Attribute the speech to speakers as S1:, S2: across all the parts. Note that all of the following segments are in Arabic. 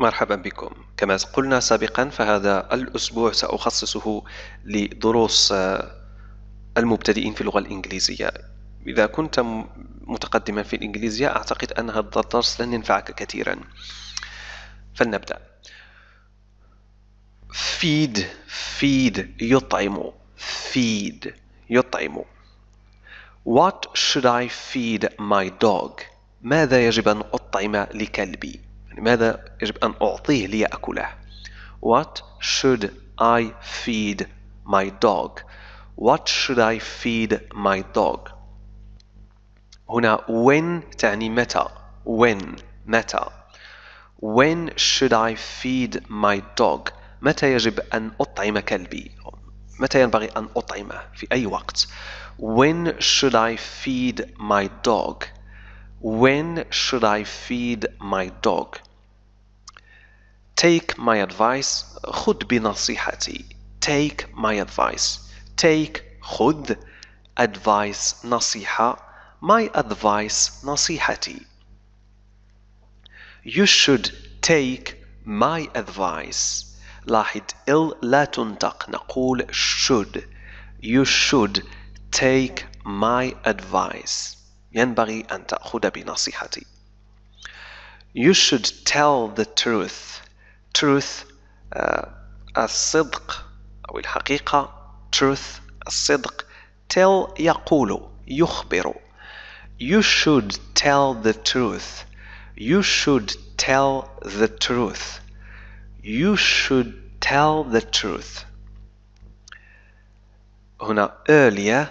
S1: مرحبا بكم كما قلنا سابقا فهذا الأسبوع سأخصصه لدروس آه، المبتدئين في اللغة الإنجليزية إذا كنت متقدما في الإنجليزية أعتقد أن هذا الدرس لن ينفعك كثيرا فلنبدأ فيد فيد يطعم فيد يطعم What should I feed my dog؟ ماذا يجب أن أطعم لكلبي؟ لماذا يجب أن أعطيه ليأكله What should I feed my dog What should I feed my dog هنا when تعني متى when متى When should I feed my dog متى يجب أن أطعم كلبي متى ينبغي أن أطعمه في أي وقت When should I feed my dog When should I feed my dog Take my advice خذ بنصيحتي Take my advice Take خذ advice نصيحة My advice نصيحتي You should take my advice لاحظ ill لا تنطق نقول should You should take my advice ينبغي أن تأخذ بنصيحتي You should tell the truth truth الصدق أو الحقيقة truth الصدق tell يقول يخبر you should tell the truth you should tell the truth you should tell the truth هنا earlier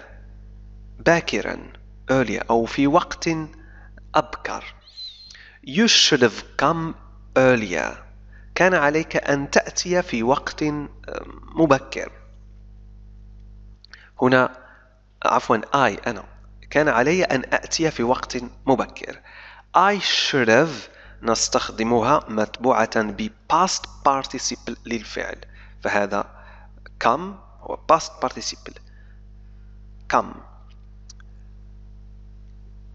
S1: باكرا earlier أو في وقت أبكر you should have come earlier كان عليك أن تأتي في وقت مبكر هنا عفوا I أنا كان علي أن أأتي في وقت مبكر I should have نستخدمها متبوعة ب past participle للفعل فهذا come هو past participle come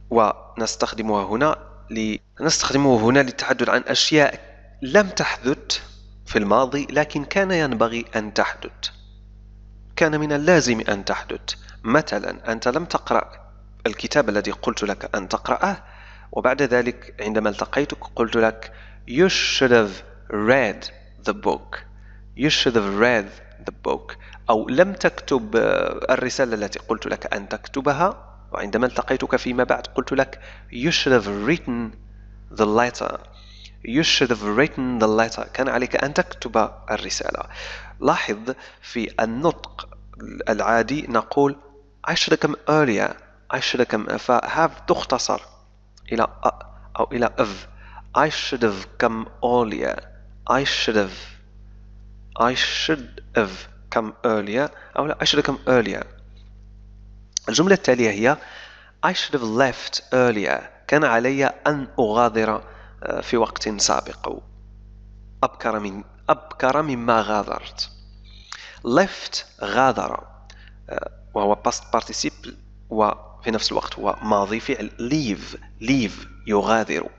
S1: ونستخدمها هنا لنستخدمه هنا للتحدث عن أشياء لم تحدث في الماضي لكن كان ينبغي أن تحدث كان من اللازم أن تحدث مثلا أنت لم تقرأ الكتاب الذي قلت لك أن تقرأه وبعد ذلك عندما التقيتك قلت لك you should have read the book you should have read the book أو لم تكتب آه، الرسالة التي قلت لك أن تكتبها وعندما التقيتك فيما بعد قلت لك you should have written the letter You should have written the letter كان عليك أن تكتب الرسالة لاحظ في النطق العادي نقول I should have come earlier I should have come فهاف تختصر إلى أ أو إلى of I should have come earlier I should have I should have come earlier أو لا I should have come earlier الجملة التالية هي I should have left earlier كان علي أن أغادر في وقت سابق أبكر من أبكر مما غادرت left غادر آه، وهو past participle وفي نفس الوقت هو ماضي فعل leave leave يغادر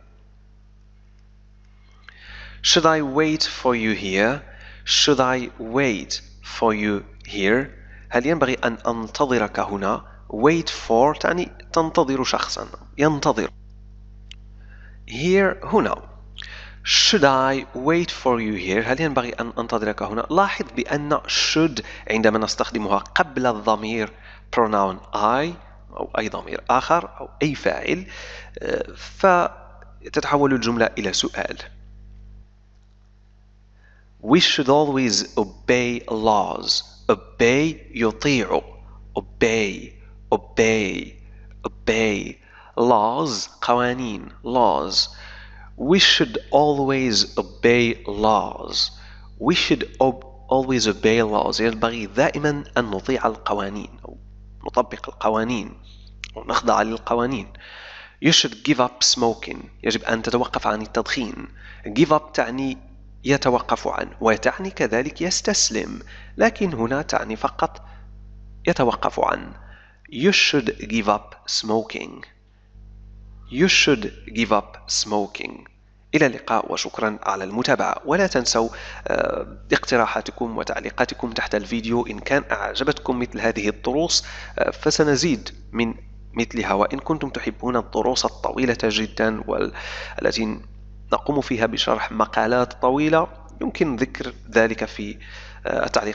S1: should I wait for you here should I wait for you here هل ينبغي أن أنتظرك هنا wait for تعني تنتظر شخصا ينتظر here هنا should I wait for you here هل ينبغي أن أنتظرك هنا لاحظ بأن should عندما نستخدمها قبل الضمير pronoun I أو أي ضمير آخر أو أي فاعل آه، فتتحول الجملة إلى سؤال We should always obey laws obey يطيع obey obey obey laws قوانين laws we should always obey laws we should ob always obey laws ينبغي دائما أن نطيع القوانين أو نطبق القوانين أو نخضع للقوانين you should give up smoking يجب أن تتوقف عن التدخين give up تعني يتوقف عن وتعني كذلك يستسلم لكن هنا تعني فقط يتوقف عن you should give up smoking You should give up smoking إلى اللقاء وشكرا على المتابعة ولا تنسوا آه، اقتراحاتكم وتعليقاتكم تحت الفيديو إن كان أعجبتكم مثل هذه الدروس آه، فسنزيد من مثلها وإن كنتم تحبون الدروس الطويلة جدا والتي نقوم فيها بشرح مقالات طويلة يمكن ذكر ذلك في آه، التعليقات